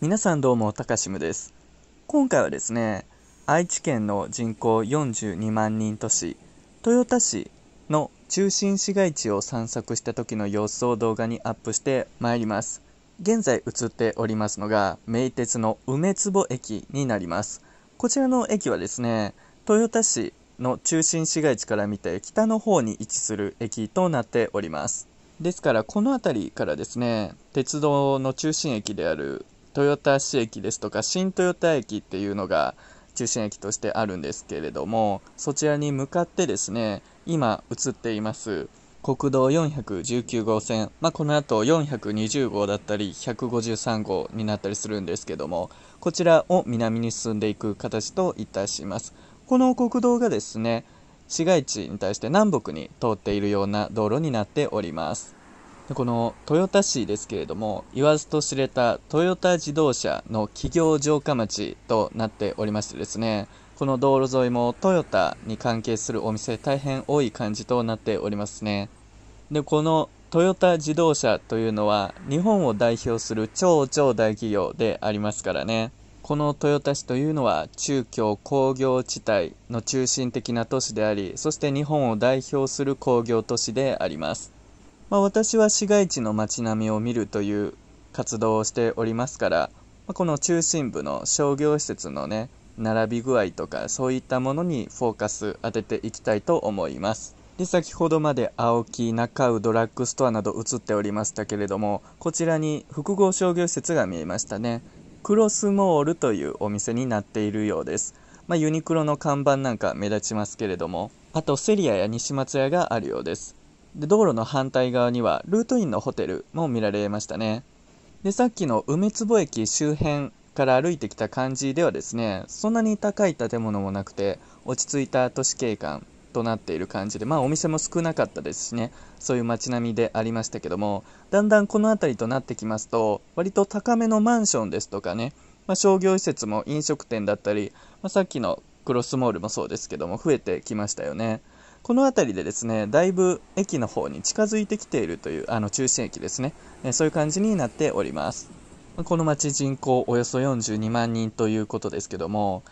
皆さんどうも、たかしむです。今回はですね、愛知県の人口42万人都市、豊田市の中心市街地を散策した時の様子を動画にアップしてまいります。現在映っておりますのが、名鉄の梅坪駅になります。こちらの駅はですね、豊田市の中心市街地から見て北の方に位置する駅となっております。ですからこの辺りからですね鉄道の中心駅である豊田市駅ですとか新豊田駅っていうのが中心駅としてあるんですけれどもそちらに向かってですね今映っています国道419号線、まあ、このあと420号だったり153号になったりするんですけどもこちらを南に進んでいく形といたしますこの国道がですね市街地に対して南北に通っているような道路になっておりますこの豊田市ですけれども言わずと知れたトヨタ自動車の企業城下町となっておりましてですねこの道路沿いもトヨタに関係するお店大変多い感じとなっておりますねでこのトヨタ自動車というのは日本を代表する超超大企業でありますからねこの豊田市というのは中京工業地帯の中心的な都市でありそして日本を代表する工業都市でありますまあ、私は市街地の街並みを見るという活動をしておりますから、まあ、この中心部の商業施設のね並び具合とかそういったものにフォーカス当てていきたいと思いますで先ほどまで青木中尾ドラッグストアなど映っておりましたけれどもこちらに複合商業施設が見えましたねクロスモールというお店になっているようです、まあ、ユニクロの看板なんか目立ちますけれどもあとセリアや西松屋があるようですで道路の反対側にはルートインのホテルも見られましたねでさっきの梅坪駅周辺から歩いてきた感じではですねそんなに高い建物もなくて落ち着いた都市景観となっている感じでまあお店も少なかったですしねそういう街並みでありましたけどもだんだんこの辺りとなってきますと割と高めのマンションですとかね、まあ、商業施設も飲食店だったり、まあ、さっきのクロスモールもそうですけども増えてきましたよね。この辺りでですね、だいぶ駅の方に近づいてきているという、あの中心駅ですね、えそういう感じになっております。この町人口およそ42万人ということですけども、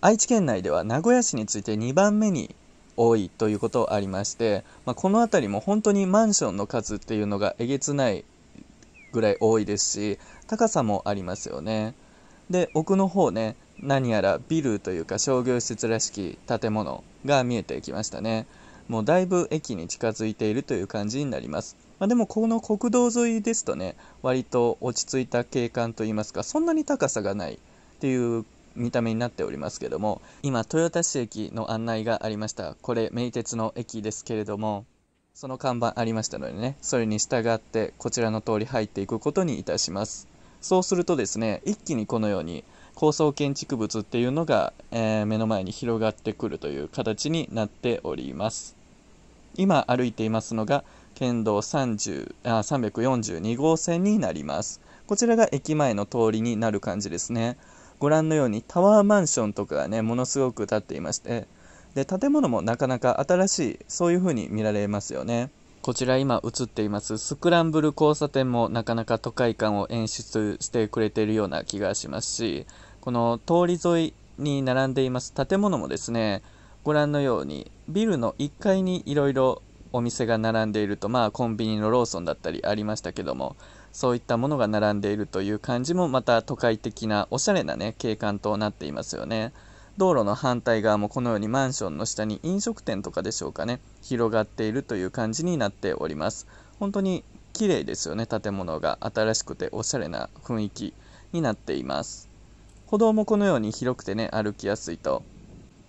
愛知県内では名古屋市について2番目に多いということありまして、まあ、この辺りも本当にマンションの数っていうのがえげつないぐらい多いですし高さもありますよねで奥の方ね何やらビルというか商業施設らしき建物が見えてきましたねもうだいぶ駅に近づいているという感じになります、まあ、でもこの国道沿いですとね割と落ち着いた景観といいますかそんなに高さがないっていう見た目になっておりますけども今豊田市駅の案内がありましたこれ名鉄の駅ですけれどもその看板ありましたのでねそれに従ってこちらの通り入っていくことにいたしますそうするとですね一気にこのように高層建築物っていうのが、えー、目の前に広がってくるという形になっております今歩いていますのが県道30あ342号線になりますこちらが駅前の通りになる感じですねご覧のようにタワーマンションとかがねものすごく建っていましてで建物もなかなか新しいそういう風に見られますよねこちら今映っていますスクランブル交差点もなかなか都会感を演出してくれているような気がしますしこの通り沿いに並んでいます建物もですね、ご覧のようにビルの1階にいろいろお店が並んでいると、まあコンビニのローソンだったりありましたけども、そういったものが並んでいるという感じもまた都会的なおしゃれなね、景観となっていますよね。道路の反対側もこのようにマンションの下に飲食店とかでしょうかね、広がっているという感じになっております。本当に綺麗ですよね、建物が新しくておしゃれな雰囲気になっています。歩道もこのように広くてね、歩きやすいと。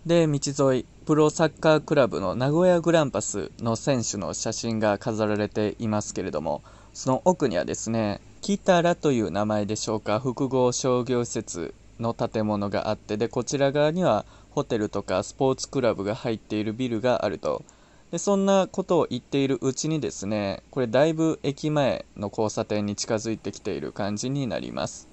で、道沿い、プロサッカークラブの名古屋グランパスの選手の写真が飾られていますけれども、その奥にはですね、キタラという名前でしょうか、複合商業施設の建物があって、で、こちら側にはホテルとかスポーツクラブが入っているビルがあると。でそんなことを言っているうちにですねこれだいぶ駅前の交差点に近づいてきている感じになります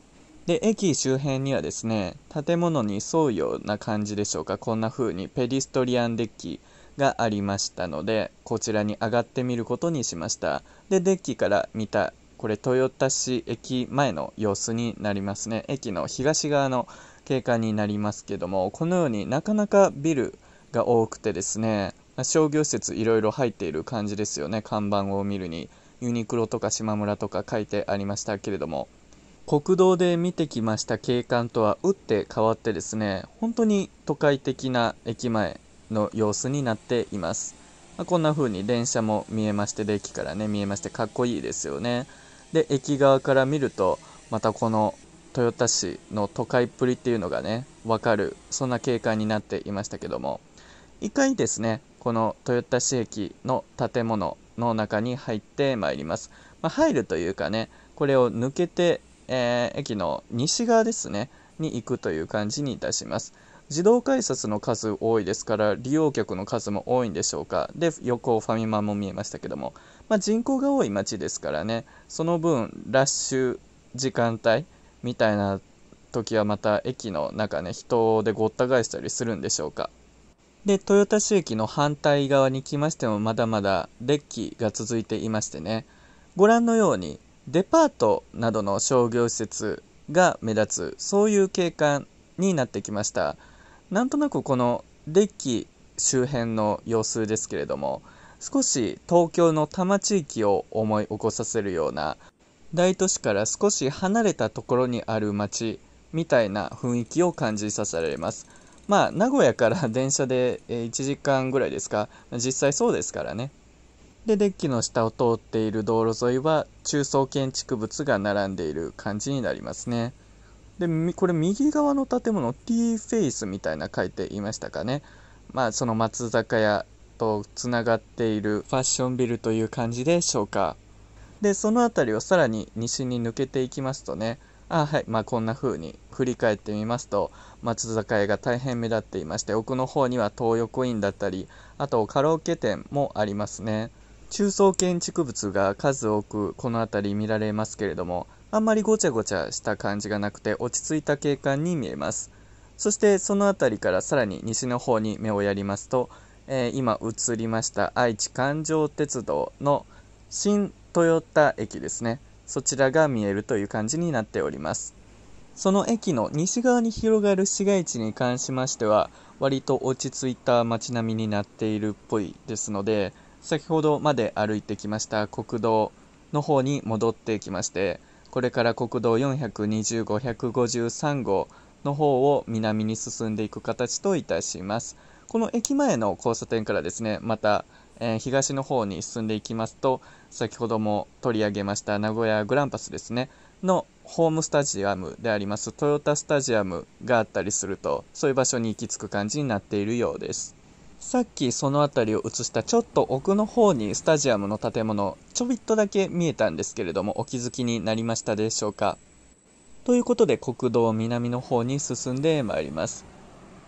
で駅周辺にはですね建物に沿うような感じでしょうかこんな風にペディストリアンデッキがありましたのでこちらに上がってみることにしましたでデッキから見たこれ豊田市駅前の様子になりますね駅の東側の景観になりますけどもこのようになかなかビルが多くてですね商業施設いろいろ入っている感じですよね看板を見るにユニクロとかしまむらとか書いてありましたけれども国道で見てきました景観とは打って変わってですね、本当に都会的な駅前の様子になっています。まあ、こんな風に電車も見えまして、駅からね、見えましてかっこいいですよね。で、駅側から見ると、またこの豊田市の都会っぷりっていうのがね、わかる、そんな景観になっていましたけども、一回ですね、この豊田市駅の建物の中に入ってまいります。まあ、入るというかね、これを抜けてえー、駅の西側ですね、に行くという感じにいたします。自動改札の数多いですから利用客の数も多いんでしょうかで横ファミマも見えましたけども、まあ、人口が多い町ですからねその分ラッシュ時間帯みたいな時はまた駅の中ね人でごった返したりするんでしょうかで豊田市駅の反対側に来ましてもまだまだデッキが続いていましてねご覧のようにデパートなどの商業施設が目立つそういう景観になってきましたなんとなくこのデッキ周辺の様子ですけれども少し東京の多摩地域を思い起こさせるような大都市から少し離れたところにある街みたいな雰囲気を感じさせられますまあ名古屋から電車で1時間ぐらいですか実際そうですからねで、デッキの下を通っている道路沿いは中層建築物が並んでいる感じになりますね。で、これ右側の建物、T フェイスみたいな書いていましたかね。まあ、その松坂屋とつながっているファッションビルという感じでしょうか。で、その辺りをさらに西に抜けていきますとね、あはい、まあ、こんな風に振り返ってみますと、松坂屋が大変目立っていまして、奥の方には東横インだったり、あとカラオケ店もありますね。中層建築物が数多くこの辺り見られますけれどもあんまりごちゃごちゃした感じがなくて落ち着いた景観に見えますそしてその辺りからさらに西の方に目をやりますと、えー、今映りました愛知環状鉄道の新豊田駅ですねそちらが見えるという感じになっておりますその駅の西側に広がる市街地に関しましては割と落ち着いた街並みになっているっぽいですので先ほどまで歩いてきました国道の方に戻ってきましてこれから国道425153号の方を南に進んでいく形といたしますこの駅前の交差点からですねまた、えー、東の方に進んでいきますと先ほども取り上げました名古屋グランパスですねのホームスタジアムでありますトヨタスタジアムがあったりするとそういう場所に行き着く感じになっているようですさっきその辺りを映したちょっと奥の方にスタジアムの建物ちょびっとだけ見えたんですけれどもお気づきになりましたでしょうかということで国道南の方に進んでまいります、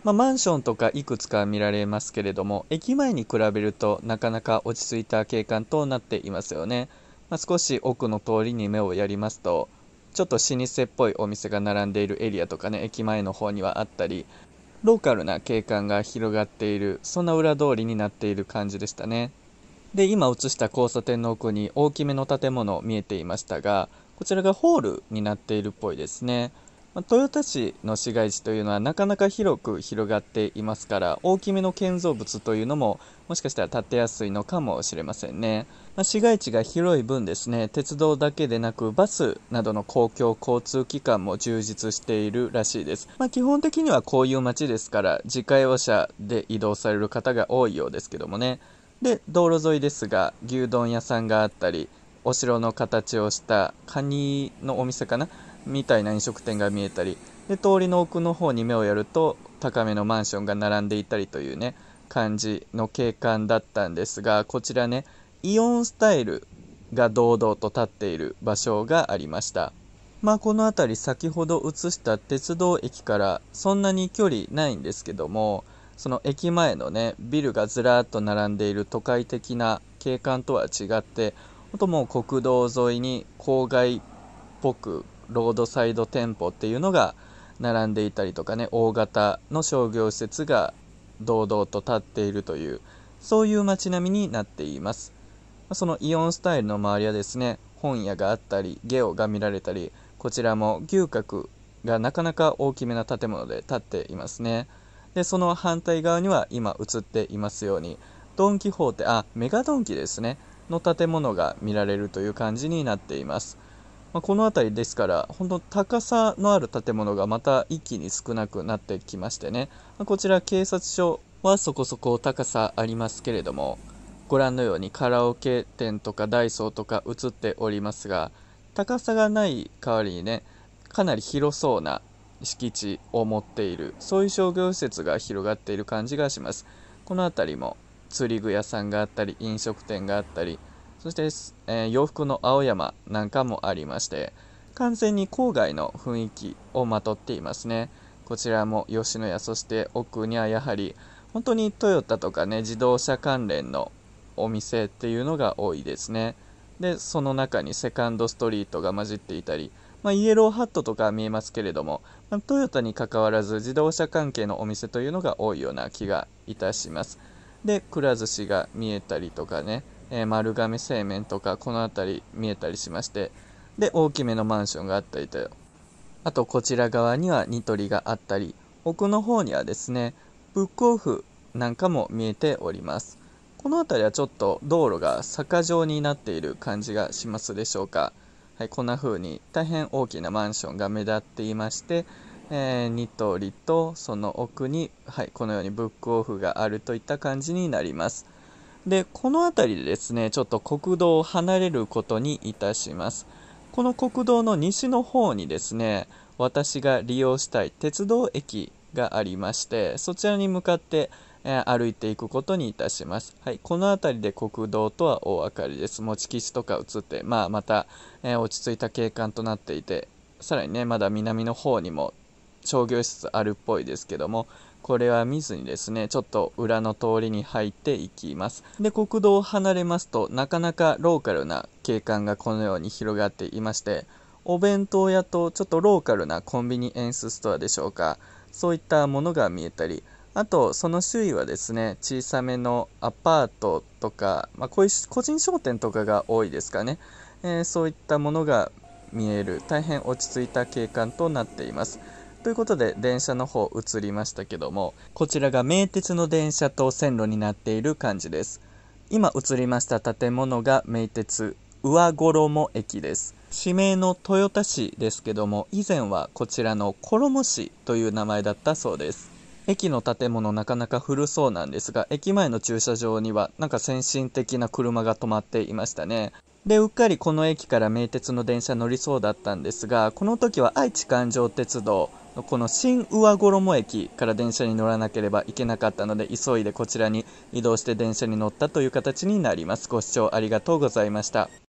まあ、マンションとかいくつか見られますけれども駅前に比べるとなかなか落ち着いた景観となっていますよね、まあ、少し奥の通りに目をやりますとちょっと老舗っぽいお店が並んでいるエリアとかね駅前の方にはあったりローカルな景観が広がっているそんな裏通りになっている感じでしたねで今映した交差点の奥に大きめの建物見えていましたがこちらがホールになっているっぽいですねま豊田市の市街地というのはなかなか広く広がっていますから大きめの建造物というのももしかしたら建てやすいのかもしれませんね、まあ、市街地が広い分ですね鉄道だけでなくバスなどの公共交通機関も充実しているらしいです、まあ、基本的にはこういう街ですから自家用車で移動される方が多いようですけどもねで道路沿いですが牛丼屋さんがあったりお城の形をしたカニのお店かなみたいな飲食店が見えたりで通りの奥の方に目をやると高めのマンションが並んでいたりというね感じの景観だったんですがこちらねイオンスタイルが堂々と立っている場所がありましたまあこの辺り先ほど映した鉄道駅からそんなに距離ないんですけどもその駅前のねビルがずらっと並んでいる都会的な景観とは違ってほんともう国道沿いに郊外っぽくロードサイド店舗っていうのが並んでいたりとかね大型の商業施設が堂々と立っているというそういう街並みになっていますそのイオンスタイルの周りはですね本屋があったりゲオが見られたりこちらも牛角がなかなか大きめな建物で建っていますねでその反対側には今映っていますようにドン・キホーテあメガドンキですねの建物が見られるという感じになっていますまあ、この辺りですから本当高さのある建物がまた一気に少なくなってきましてね、まあ、こちら警察署はそこそこ高さありますけれどもご覧のようにカラオケ店とかダイソーとか映っておりますが高さがない代わりにねかなり広そうな敷地を持っているそういう商業施設が広がっている感じがしますこの辺りも釣り具屋さんがあったり飲食店があったりそして、えー、洋服の青山なんかもありまして完全に郊外の雰囲気をまとっていますねこちらも吉野家そして奥にはやはり本当にトヨタとかね自動車関連のお店っていうのが多いですねでその中にセカンドストリートが混じっていたり、まあ、イエローハットとか見えますけれども、まあ、トヨタにかかわらず自動車関係のお店というのが多いような気がいたしますでくら寿司が見えたりとかねえー、丸亀製麺とかこの辺り見えたりしましてで大きめのマンションがあったりとあとこちら側にはニトリがあったり奥の方にはですねブックオフなんかも見えておりますこの辺りはちょっと道路が坂状になっている感じがしますでしょうか、はい、こんな風に大変大きなマンションが目立っていましてえー、ニトリとその奥に、はい、このようにブックオフがあるといった感じになります。で、この辺りでですね、ちょっと国道を離れることにいたします。この国道の西の方にですね、私が利用したい鉄道駅がありまして、そちらに向かって、え歩いていくことにいたします。はい、この辺りで国道とはお分かりです。持ち岸とか映って、まあ、また、えー、落ち着いた景観となっていて、さらにね、まだ南の方にも商業施設あるっぽいですけども、これは見ずにですね、ちょっと裏の通りに入っていきます。で、国道を離れますと、なかなかローカルな景観がこのように広がっていまして、お弁当屋とちょっとローカルなコンビニエンスストアでしょうか、そういったものが見えたり、あと、その周囲はですね、小さめのアパートとか、まあ、こういう個人商店とかが多いですかね、えー、そういったものが見える、大変落ち着いた景観となっています。ということで電車の方移りましたけどもこちらが名鉄の電車と線路になっている感じです今移りました建物が名鉄上衣駅です地名の豊田市ですけども以前はこちらの衣市という名前だったそうです駅の建物なかなか古そうなんですが駅前の駐車場にはなんか先進的な車が止まっていましたねで、うっかりこの駅から名鉄の電車乗りそうだったんですが、この時は愛知環状鉄道のこの新上衣駅から電車に乗らなければいけなかったので、急いでこちらに移動して電車に乗ったという形になります。ご視聴ありがとうございました。